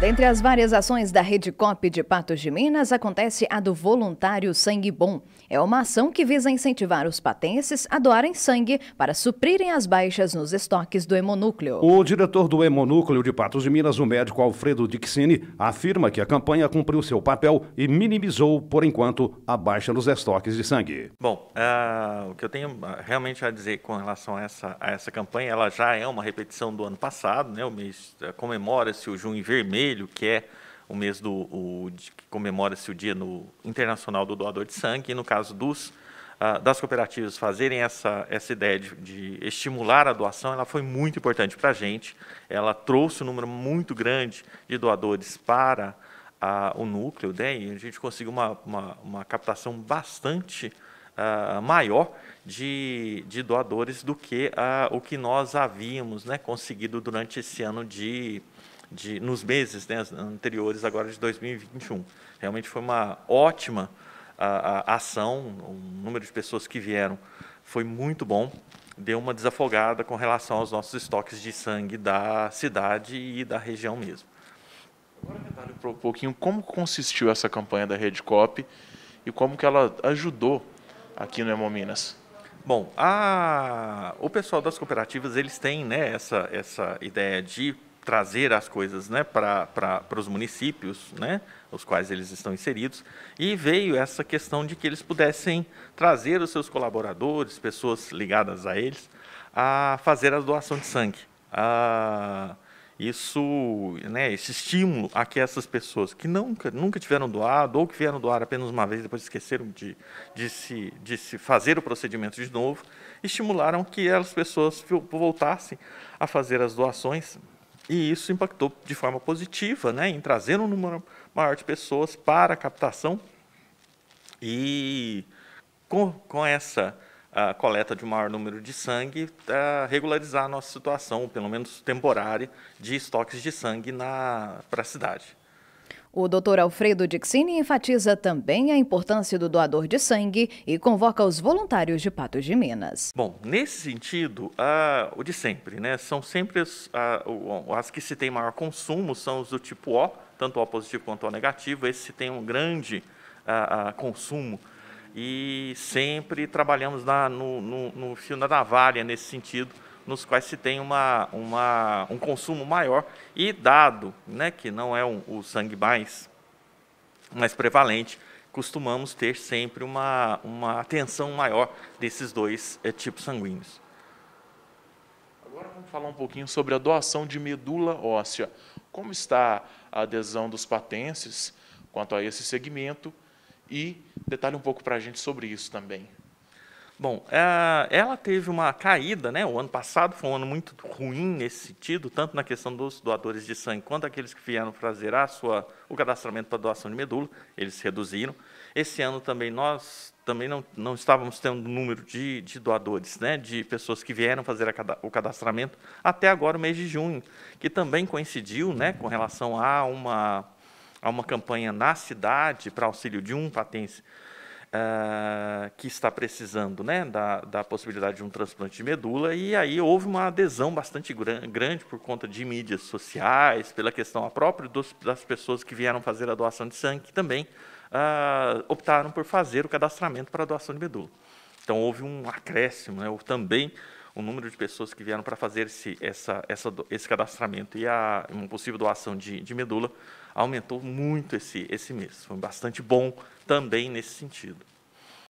Dentre as várias ações da Rede COP de Patos de Minas, acontece a do Voluntário Sangue Bom. É uma ação que visa incentivar os patenses a doarem sangue para suprirem as baixas nos estoques do hemonúcleo. O diretor do hemonúcleo de Patos de Minas, o médico Alfredo Dixini, afirma que a campanha cumpriu seu papel e minimizou, por enquanto, a baixa nos estoques de sangue. Bom, uh, o que eu tenho ah, realmente a dizer com relação a essa, a essa campanha, ela já é uma repetição do ano passado, né? o mês ah, comemora-se o junho vermelho, Vermelho, que é o mês do o, que comemora-se o Dia no, Internacional do Doador de Sangue, e no caso dos ah, das cooperativas fazerem essa, essa ideia de, de, estimular a doação, ela foi muito importante para a gente. Ela trouxe um número muito grande de doadores para a, o núcleo, né, e a gente conseguiu uma, uma, uma captação bastante uh, maior de, de, doadores do que uh, o que nós havíamos né, conseguido durante esse ano de de, nos meses né, anteriores agora de 2021. Realmente foi uma ótima a, a ação, o número de pessoas que vieram foi muito bom, deu uma desafogada com relação aos nossos estoques de sangue da cidade e da região mesmo. Agora detalhe um pouquinho como consistiu essa campanha da Rede Cop e como que ela ajudou aqui no Hemominas. Bom, a, o pessoal das cooperativas eles têm né, essa, essa ideia de trazer as coisas né, para os municípios, né, os quais eles estão inseridos, e veio essa questão de que eles pudessem trazer os seus colaboradores, pessoas ligadas a eles, a fazer a doação de sangue. isso, né, esse estímulo a que essas pessoas que nunca, nunca tiveram doado ou que vieram doar apenas uma vez, depois esqueceram de, de, se, de se fazer o procedimento de novo, estimularam que as pessoas voltassem a fazer as doações e isso impactou de forma positiva, né, em trazer um número maior de pessoas para a captação. E com, com essa a coleta de um maior número de sangue tá, regularizar a nossa situação, pelo menos temporária, de estoques de sangue para a cidade. O Dr. Alfredo Dixini enfatiza também a importância do doador de sangue e convoca os voluntários de Patos de Minas. Bom, nesse sentido, o de sempre, né? São sempre as, as que se tem maior consumo, são os do tipo O, tanto o positivo quanto o negativo. Esse se tem um grande consumo e sempre trabalhamos na, no, no, no fio da navalha nesse sentido nos quais se tem uma, uma, um consumo maior e dado, né, que não é um, o sangue mais, mais prevalente, costumamos ter sempre uma, uma atenção maior desses dois é, tipos sanguíneos. Agora vamos falar um pouquinho sobre a doação de medula óssea. Como está a adesão dos patenses quanto a esse segmento e detalhe um pouco para a gente sobre isso também. Bom, é, ela teve uma caída, né? O ano passado foi um ano muito ruim nesse sentido, tanto na questão dos doadores de sangue quanto aqueles que vieram fazer a sua, o cadastramento para doação de medula, eles reduziram. Esse ano também nós também não, não estávamos tendo um número de, de doadores, né? De pessoas que vieram fazer a, o cadastramento até agora o mês de junho, que também coincidiu, né? Com relação a uma a uma campanha na cidade para auxílio de um patense uh, que está precisando né, da, da possibilidade de um transplante de medula, e aí houve uma adesão bastante gran, grande por conta de mídias sociais, pela questão própria dos, das pessoas que vieram fazer a doação de sangue, que também uh, optaram por fazer o cadastramento para a doação de medula. Então houve um acréscimo, né, também o número de pessoas que vieram para fazer esse, essa, essa, esse cadastramento e a, uma possível doação de, de medula aumentou muito esse, esse mês. Foi bastante bom também nesse sentido.